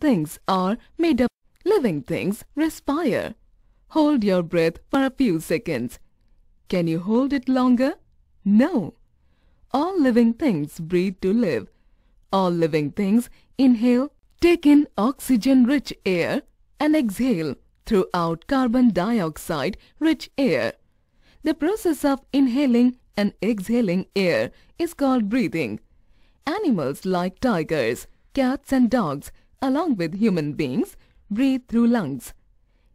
Things are made up. Living things respire. Hold your breath for a few seconds. Can you hold it longer? No. All living things breathe to live. All living things inhale, take in oxygen-rich air and exhale throw out carbon dioxide-rich air. The process of inhaling and exhaling air is called breathing. Animals like tigers, cats and dogs along with human beings, breathe through lungs.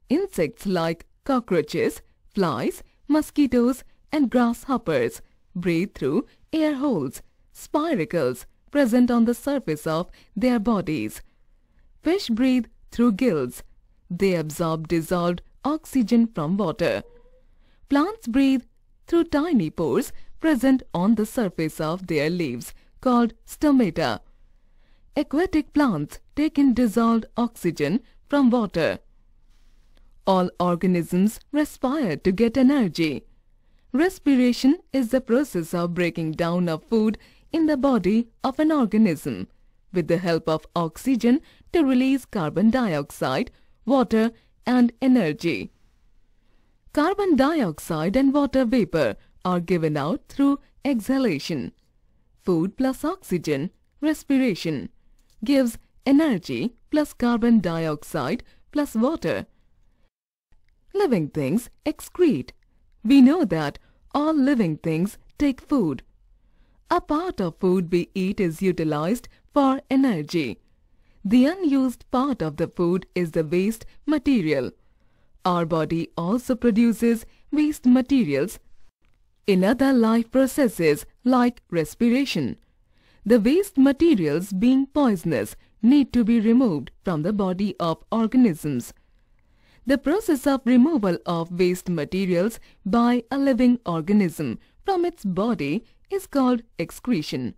Insects like cockroaches, flies, mosquitoes, and grasshoppers breathe through air holes, spiracles present on the surface of their bodies. Fish breathe through gills. They absorb dissolved oxygen from water. Plants breathe through tiny pores present on the surface of their leaves called stomata. Aquatic plants take in dissolved oxygen from water. All organisms respire to get energy. Respiration is the process of breaking down of food in the body of an organism with the help of oxygen to release carbon dioxide, water and energy. Carbon dioxide and water vapor are given out through exhalation. Food plus oxygen, respiration gives energy plus carbon dioxide plus water. Living things excrete. We know that all living things take food. A part of food we eat is utilized for energy. The unused part of the food is the waste material. Our body also produces waste materials in other life processes like respiration. The waste materials being poisonous need to be removed from the body of organisms. The process of removal of waste materials by a living organism from its body is called excretion.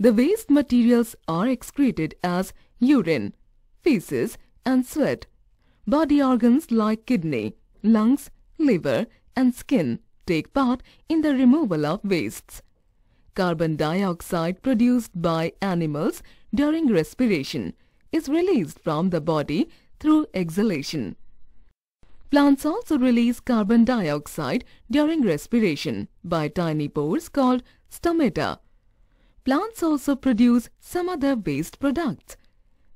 The waste materials are excreted as urine, feces and sweat. Body organs like kidney, lungs, liver and skin take part in the removal of wastes carbon dioxide produced by animals during respiration is released from the body through exhalation. Plants also release carbon dioxide during respiration by tiny pores called stomata. Plants also produce some other waste products.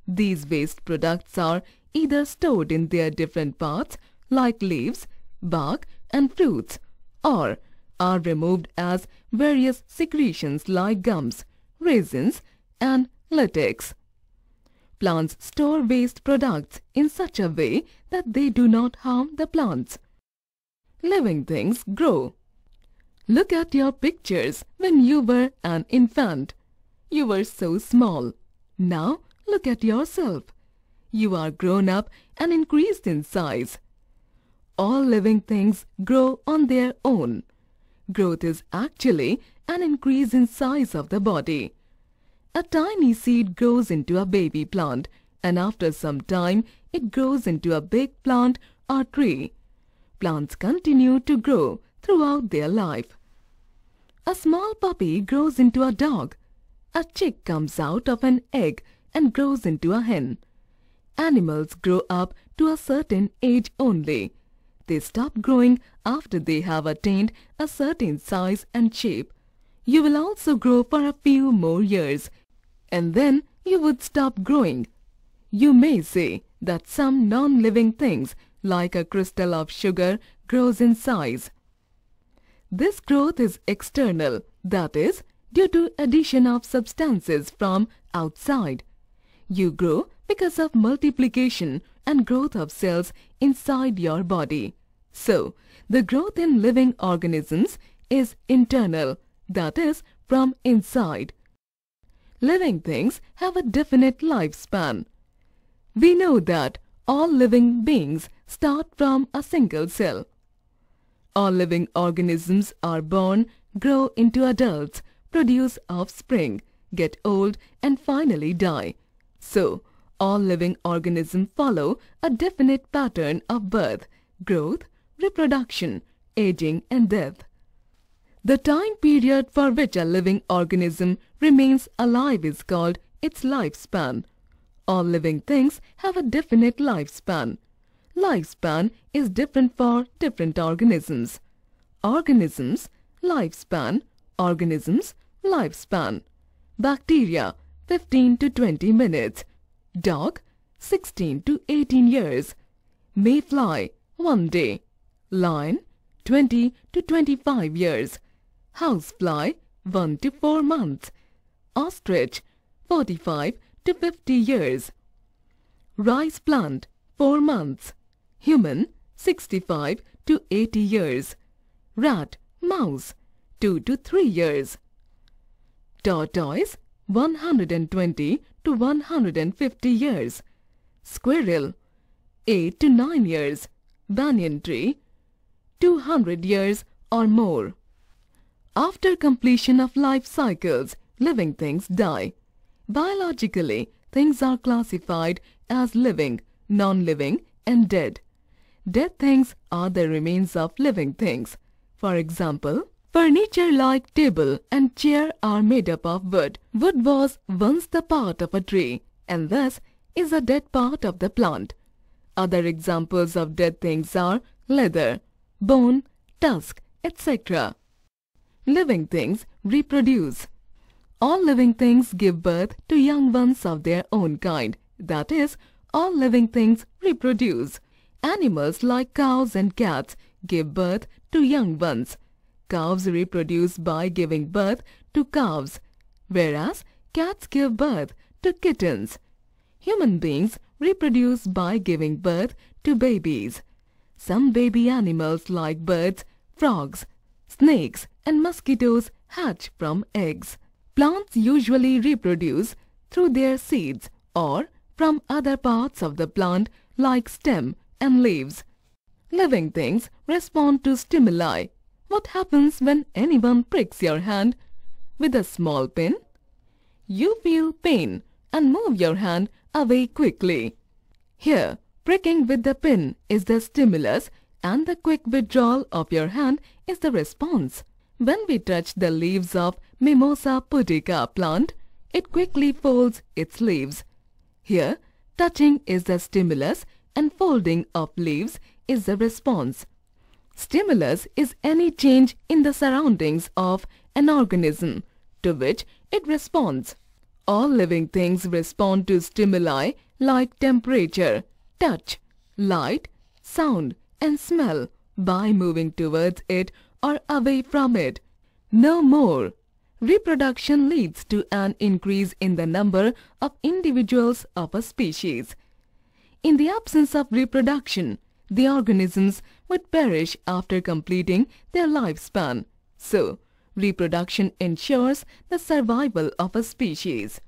These waste products are either stored in their different parts like leaves, bark and fruits or are removed as various secretions like gums, resins and latex. Plants store waste products in such a way that they do not harm the plants. Living things grow. Look at your pictures when you were an infant. You were so small. Now look at yourself. You are grown up and increased in size. All living things grow on their own. Growth is actually an increase in size of the body. A tiny seed grows into a baby plant and after some time it grows into a big plant or tree. Plants continue to grow throughout their life. A small puppy grows into a dog. A chick comes out of an egg and grows into a hen. Animals grow up to a certain age only. They stop growing after they have attained a certain size and shape. You will also grow for a few more years and then you would stop growing. You may say that some non-living things like a crystal of sugar grows in size. This growth is external, that is, due to addition of substances from outside. You grow because of multiplication and growth of cells inside your body. So, the growth in living organisms is internal, that is, from inside. Living things have a definite lifespan. We know that all living beings start from a single cell. All living organisms are born, grow into adults, produce offspring, get old and finally die. So, all living organisms follow a definite pattern of birth, growth, reproduction, aging and death. The time period for which a living organism remains alive is called its lifespan. All living things have a definite lifespan. Lifespan is different for different organisms. Organisms, lifespan, organisms, lifespan. Bacteria, 15 to 20 minutes. Dog, 16 to 18 years. Mayfly, 1 day. Lion, 20 to 25 years. Housefly, 1 to 4 months. Ostrich, 45 to 50 years. Rice plant, 4 months. Human, 65 to 80 years. Rat, mouse, 2 to 3 years. Tortoise, 120 to 150 years, squirrel 8 to 9 years, banyan tree 200 years or more. After completion of life cycles, living things die. Biologically, things are classified as living, non-living and dead. Dead things are the remains of living things. For example, Furniture like table and chair are made up of wood. Wood was once the part of a tree and thus is a dead part of the plant. Other examples of dead things are leather, bone, tusk, etc. Living things reproduce. All living things give birth to young ones of their own kind. That is, all living things reproduce. Animals like cows and cats give birth to young ones. Calves reproduce by giving birth to calves, whereas cats give birth to kittens. Human beings reproduce by giving birth to babies. Some baby animals like birds, frogs, snakes and mosquitoes hatch from eggs. Plants usually reproduce through their seeds or from other parts of the plant like stem and leaves. Living things respond to stimuli what happens when anyone pricks your hand with a small pin? You feel pain and move your hand away quickly. Here, pricking with the pin is the stimulus and the quick withdrawal of your hand is the response. When we touch the leaves of Mimosa pudica plant, it quickly folds its leaves. Here, touching is the stimulus and folding of leaves is the response. Stimulus is any change in the surroundings of an organism to which it responds. All living things respond to stimuli like temperature, touch, light, sound and smell by moving towards it or away from it. No more. Reproduction leads to an increase in the number of individuals of a species. In the absence of reproduction, the organisms would perish after completing their lifespan. So, reproduction ensures the survival of a species.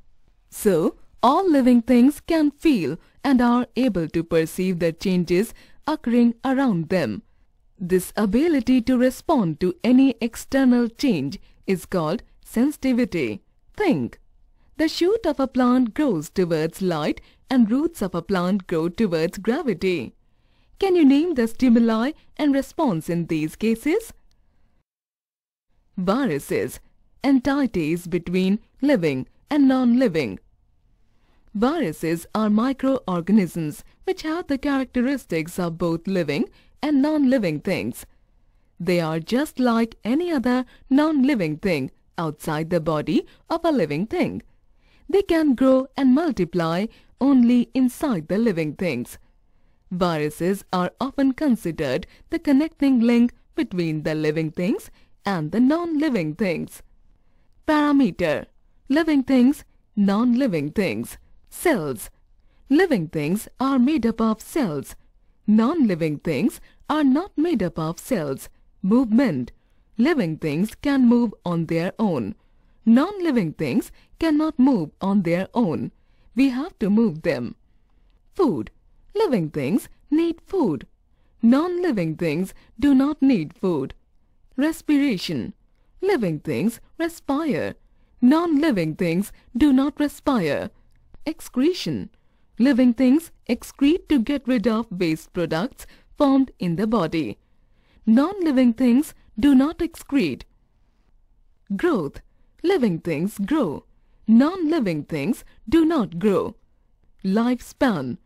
So, all living things can feel and are able to perceive the changes occurring around them. This ability to respond to any external change is called sensitivity. Think. The shoot of a plant grows towards light and roots of a plant grow towards gravity. Can you name the stimuli and response in these cases? Viruses, entities between living and non-living. Viruses are microorganisms which have the characteristics of both living and non-living things. They are just like any other non-living thing outside the body of a living thing. They can grow and multiply only inside the living things Viruses are often considered the connecting link between the living things and the non-living things. Parameter Living things, non-living things, cells. Living things are made up of cells. Non-living things are not made up of cells. Movement. Living things can move on their own. Non-living things cannot move on their own. We have to move them. Food. Living things need food. Non-living things do not need food. Respiration. Living things respire. Non-living things do not respire. Excretion. Living things excrete to get rid of waste products formed in the body. Non-living things do not excrete. Growth. Living things grow. Non-living things do not grow. Lifespan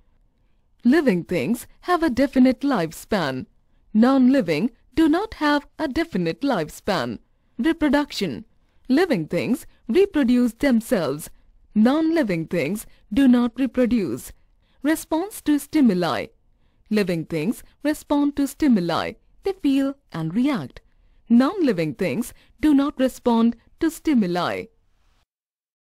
Living things have a definite lifespan. Non-living do not have a definite lifespan. Reproduction. Living things reproduce themselves. Non-living things do not reproduce. Response to stimuli. Living things respond to stimuli. They feel and react. Non-living things do not respond to stimuli.